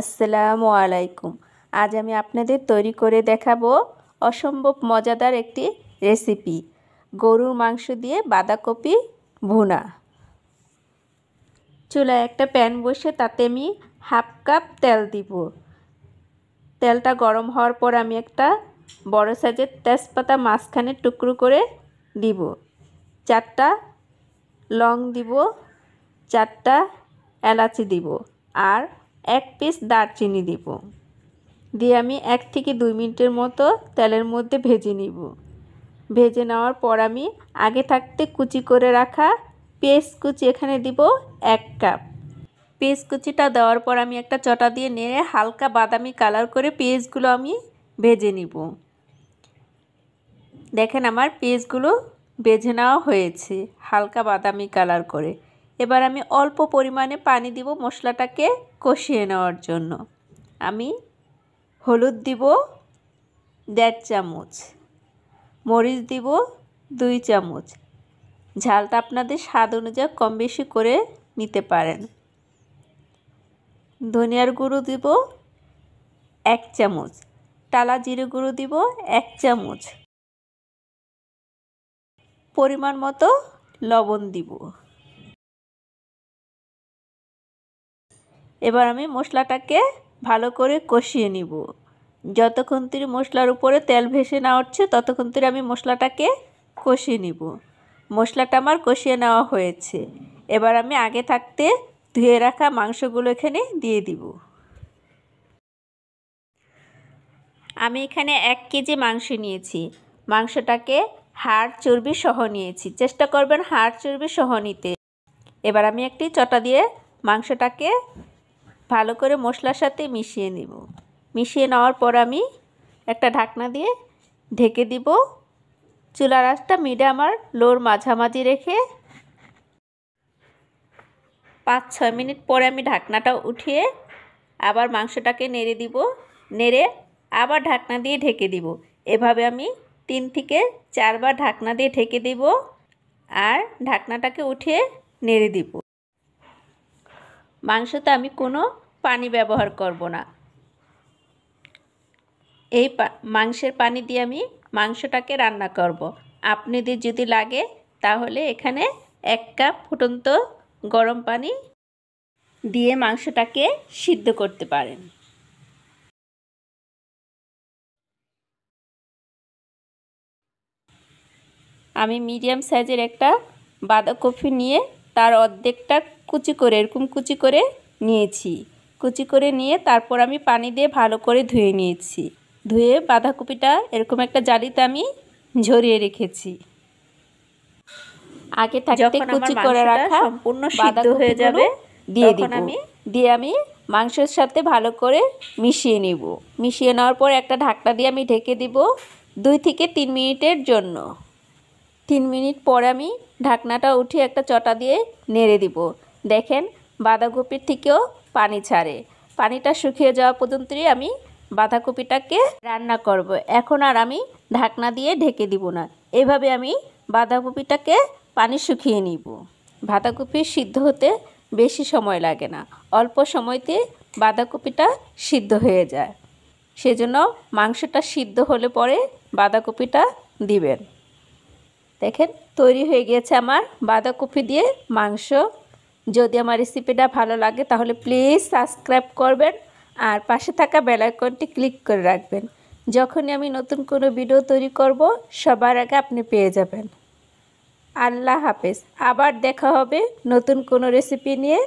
আসসালামু আলাইকুম আজ আমি আপনাদের তৈরি করে দেখাবো অসম্ভব মজাদার একটি রেসিপি গরুর মাংস দিয়ে বাঁধাকপি ভুনা চুলায় একটা প্যান বসে তাতে আমি হাফ কাপ তেল দিব তেলটা গরম হওয়ার পর আমি একটা বড় সাইজের তেজপাতা মাঝখানে টুকরো করে দিব চারটা লং দিব চারটা এলাচি দিব আর এক পিস দারচিনি দিব দিয়ে আমি এক থেকে দুই মিনিটের মতো তেলের মধ্যে ভেজে নিব ভেজে নেওয়ার পর আমি আগে থাকতে কুচি করে রাখা পেঁয়াজ কুচি এখানে দিব এক কাপ পেঁয়াজ কুচিটা দেওয়ার পর আমি একটা চটা দিয়ে নেড়ে হালকা বাদামি কালার করে পেঁয়াজগুলো আমি ভেজে নিব দেখেন আমার পেসগুলো বেজে নেওয়া হয়েছে হালকা বাদামি কালার করে এবার আমি অল্প পরিমাণে পানি দিব মশলাটাকে কষিয়ে নেওয়ার জন্য আমি হলুদ দিব দেড় চামচ মরিচ দিব দুই চামচ ঝালটা আপনাদের স্বাদ অনুযায়ী কম বেশি করে নিতে পারেন ধনিয়ার গুঁড়ো দিব এক চামচ টালা জিরে গুঁড়ো দিব এক চামচ পরিমাণ মতো লবণ দিব এবার আমি মশলাটাকে ভালো করে কষিয়ে নিব যতক্ষণ তির মশলার উপরে তেল ভেসে না উঠছে ততক্ষণ তির আমি মশলাটাকে কষিয়ে নিব মশলাটা আমার কষিয়ে নেওয়া হয়েছে এবার আমি আগে থাকতে ধুয়ে রাখা মাংসগুলো এখানে দিয়ে দিব আমি এখানে এক কেজি মাংস নিয়েছি মাংসটাকে হাড় চর্বি সহ নিয়েছি চেষ্টা করবেন হাড় চর্বি সহ নিতে এবার আমি একটি চটা দিয়ে মাংসটাকে ভালো করে মশলার সাথে মিশিয়ে নিব মিশিয়ে নেওয়ার পর আমি একটা ঢাকনা দিয়ে ঢেকে দিব চুলার আঁচটা মিডে আমার লোর মাঝামাঝি রেখে পাঁচ ছয় মিনিট পরে আমি ঢাকনাটা উঠিয়ে আবার মাংসটাকে নেড়ে দিব নেড়ে আবার ঢাকনা দিয়ে ঢেকে দিব এভাবে আমি তিন থেকে চারবার ঢাকনা দিয়ে ঢেকে দিব আর ঢাকনাটাকে উঠিয়ে নেড়ে দিব মাংসতে আমি কোনো পানি ব্যবহার করব না এই মাংসের পানি দিয়ে আমি মাংসটাকে রান্না করব। আপনাদের যদি লাগে তাহলে এখানে এক কাপ ফুটন্ত গরম পানি দিয়ে মাংসটাকে সিদ্ধ করতে পারেন আমি মিডিয়াম সাইজের একটা বাঁধাকপি নিয়ে তার অর্ধেকটা কুচি করে এরকম কুচি করে নিয়েছি কুচি করে নিয়ে তারপর আমি পানি দিয়ে ভালো করে ধুয়ে নিয়েছি ধুয়ে বাঁধাকপিটা এরকম একটা জালিতে আমি ঝরিয়ে রেখেছি আগে থাকতে কুচি করে রাখা সম্পূর্ণ সিদ্ধ হয়ে যাবে দিয়ে দিব আমি দিয়ে আমি মাংসের সাথে ভালো করে মিশিয়ে নিব মিশিয়ে নেওয়ার পর একটা ঢাকনা দিয়ে আমি ঢেকে দিব দুই থেকে তিন মিনিটের জন্য তিন মিনিট পরে আমি ঢাকনাটা উঠিয়ে একটা চটা দিয়ে নেড়ে দিব দেখেন বাঁধাকপির থেকেও পানি ছাড়ে পানিটা শুকিয়ে যাওয়া পর্যন্তই আমি বাঁধাকপিটাকে রান্না করব। এখন আর আমি ঢাকনা দিয়ে ঢেকে দিব না এভাবে আমি বাঁধাকপিটাকে পানি শুকিয়ে নিব বাঁধাকপি সিদ্ধ হতে বেশি সময় লাগে না অল্প সময়তে বাঁধাকপিটা সিদ্ধ হয়ে যায় সেজন্য মাংসটা সিদ্ধ হলে পরে বাঁধাকপিটা দিবেন দেখেন তৈরি হয়ে গিয়েছে আমার বাঁধাকপি দিয়ে মাংস যদি আমার রেসিপিটা ভালো লাগে তাহলে প্লিজ সাবস্ক্রাইব করবেন আর পাশে থাকা বেলাইকনটি ক্লিক করে রাখবেন যখনই আমি নতুন কোনো ভিডিও তৈরি করব সবার আগে আপনি পেয়ে যাবেন আল্লাহ হাফেজ আবার দেখা হবে নতুন কোনো রেসিপি নিয়ে